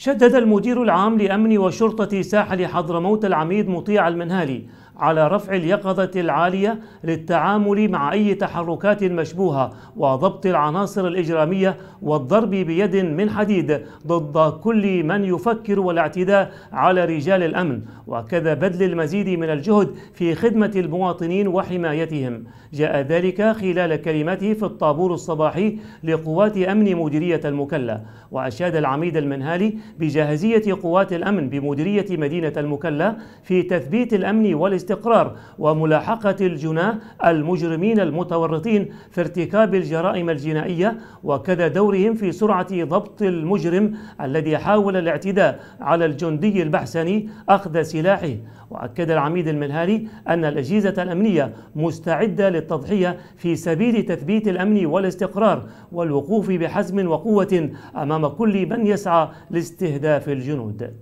شدد المدير العام لأمن وشرطة ساحل حضرموت العميد مطيع المنهالي على رفع اليقظة العالية للتعامل مع أي تحركات مشبوهة وضبط العناصر الإجرامية والضرب بيد من حديد ضد كل من يفكر والاعتداء على رجال الأمن وكذا بذل المزيد من الجهد في خدمة المواطنين وحمايتهم جاء ذلك خلال كلمته في الطابور الصباحي لقوات أمن مديرية المكلا وأشاد العميد المنهالي بجاهزية قوات الأمن بمديرية مدينة المكلا في تثبيت الأمن والاستقرار وملاحقة الجناه المجرمين المتورطين في ارتكاب الجرائم الجنائية وكذا دورهم في سرعة ضبط المجرم الذي حاول الاعتداء على الجندي البحسني أخذ سلاحه وأكد العميد المنهالي أن الأجهزة الأمنية مستعدة للتضحية في سبيل تثبيت الأمن والاستقرار والوقوف بحزم وقوة أمام كل من يسعى لاستقرار استهداف الجنود